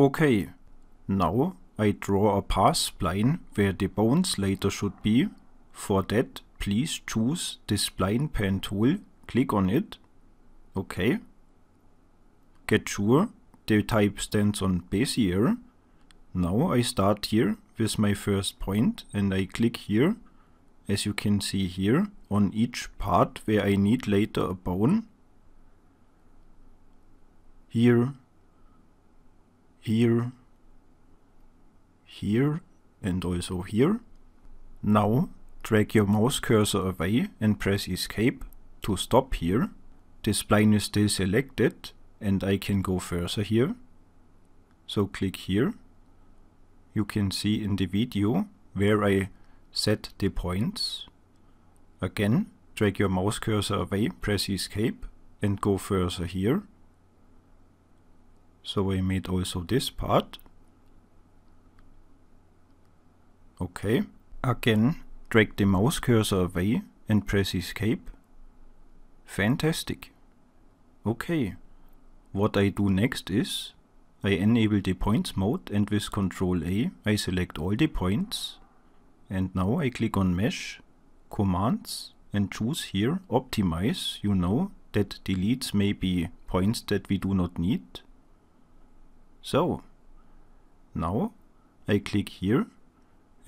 Okay, now I draw a path line where the bones later should be. For that, please choose the spline pen tool, click on it. Okay. Get sure the type stands on Bezier. Now I start here with my first point and I click here, as you can see here, on each part where I need later a bone. Here here, here, and also here. Now drag your mouse cursor away and press escape to stop here. This plane is still selected and I can go further here. So click here. You can see in the video where I set the points. Again, drag your mouse cursor away, press escape and go further here. So we made also this part. Okay. Again, drag the mouse cursor away and press escape. Fantastic. Okay. What I do next is, I enable the points mode and with Ctrl A I select all the points and now I click on mesh, commands and choose here optimize, you know that deletes maybe points that we do not need so now I click here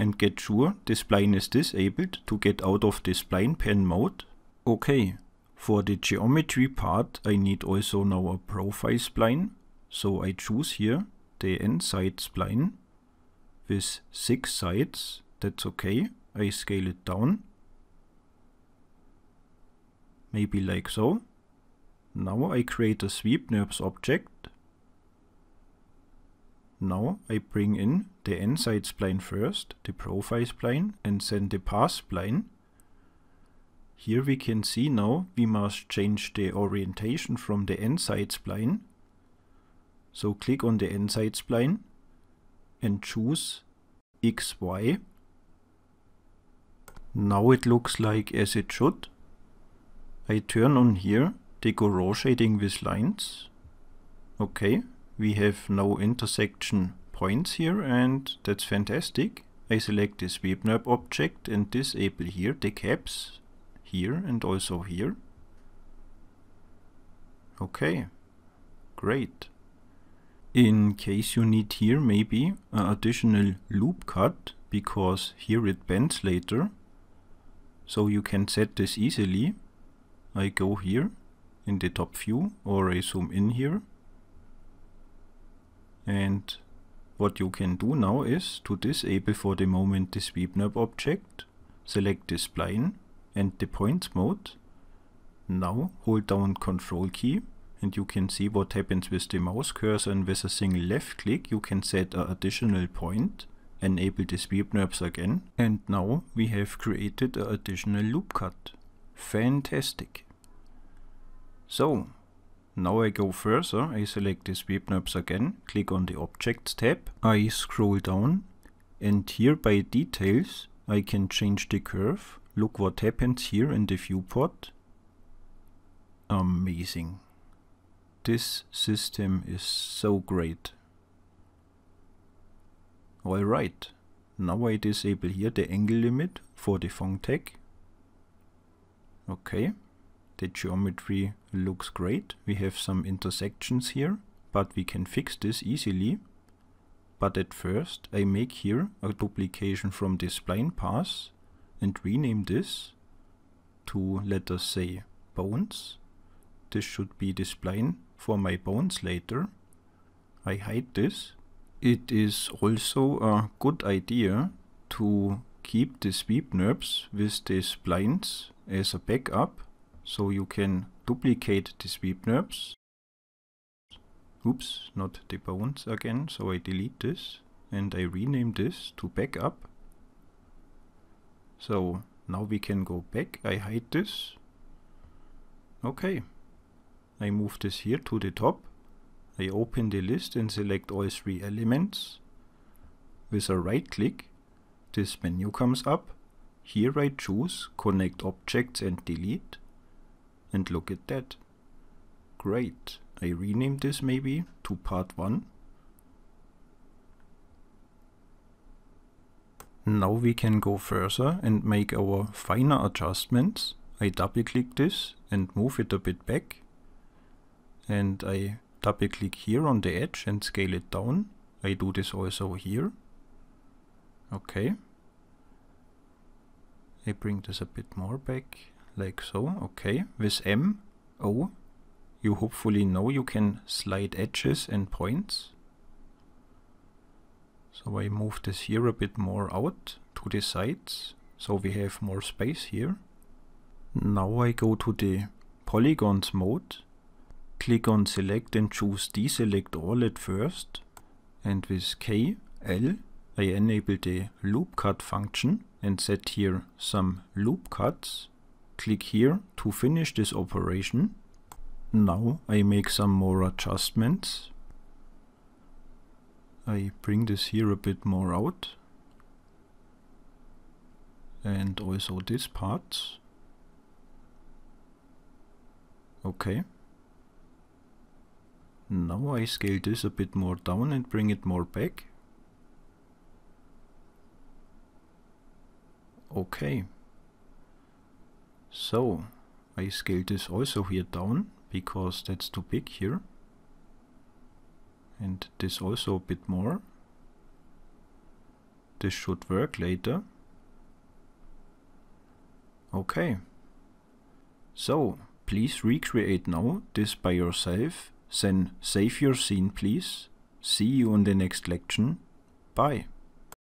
and get sure the spline is disabled to get out of the spline pen mode. Okay, for the geometry part I need also now a profile spline. So I choose here the n side spline with 6 sides, that's okay, I scale it down. Maybe like so. Now I create a sweep NURBS object now I bring in the insides plane first, the profiles plane and then the path plane. Here we can see now we must change the orientation from the insides plane. So click on the insides plane and choose XY. Now it looks like as it should. I turn on here the color shading with lines. Okay, we have no intersection points here and that's fantastic. I select this webnap object and disable here the caps here and also here. Okay, great. In case you need here maybe an additional loop cut because here it bends later so you can set this easily. I go here in the top view or I zoom in here and what you can do now is to disable for the moment the sweep knob object, select the spline and the point mode. Now hold down control key and you can see what happens with the mouse cursor and with a single left click you can set an additional point enable the sweep knobs again and now we have created an additional loop cut. Fantastic! So, now I go further, I select the sweep knobs again, click on the Objects tab, I scroll down and here by details I can change the curve. Look what happens here in the viewport. Amazing. This system is so great. Alright, now I disable here the angle limit for the font tag. Okay, the geometry looks great. We have some intersections here, but we can fix this easily. But at first I make here a duplication from the spline pass and rename this to let us say bones. This should be the spline for my bones later. I hide this. It is also a good idea to keep the sweep nubs with the splines as a backup so you can duplicate the sweep nerves. Oops, not the bones again, so I delete this and I rename this to backup. So now we can go back, I hide this. Okay, I move this here to the top. I open the list and select all three elements. With a right click, this menu comes up. Here I choose Connect Objects and Delete. And look at that. Great. I rename this maybe to part 1. Now we can go further and make our finer adjustments. I double click this and move it a bit back. And I double click here on the edge and scale it down. I do this also here. Okay. I bring this a bit more back like so. Okay, with M, O, you hopefully know you can slide edges and points. So I move this here a bit more out to the sides, so we have more space here. Now I go to the polygons mode, click on select and choose deselect all at first, and with K, L, I enable the loop cut function and set here some loop cuts. Click here to finish this operation. Now I make some more adjustments. I bring this here a bit more out. And also this part. Okay. Now I scale this a bit more down and bring it more back. Okay. So I scale this also here down because that's too big here. And this also a bit more. This should work later. Okay. So please recreate now this by yourself. Then save your scene please. See you on the next lecture. Bye.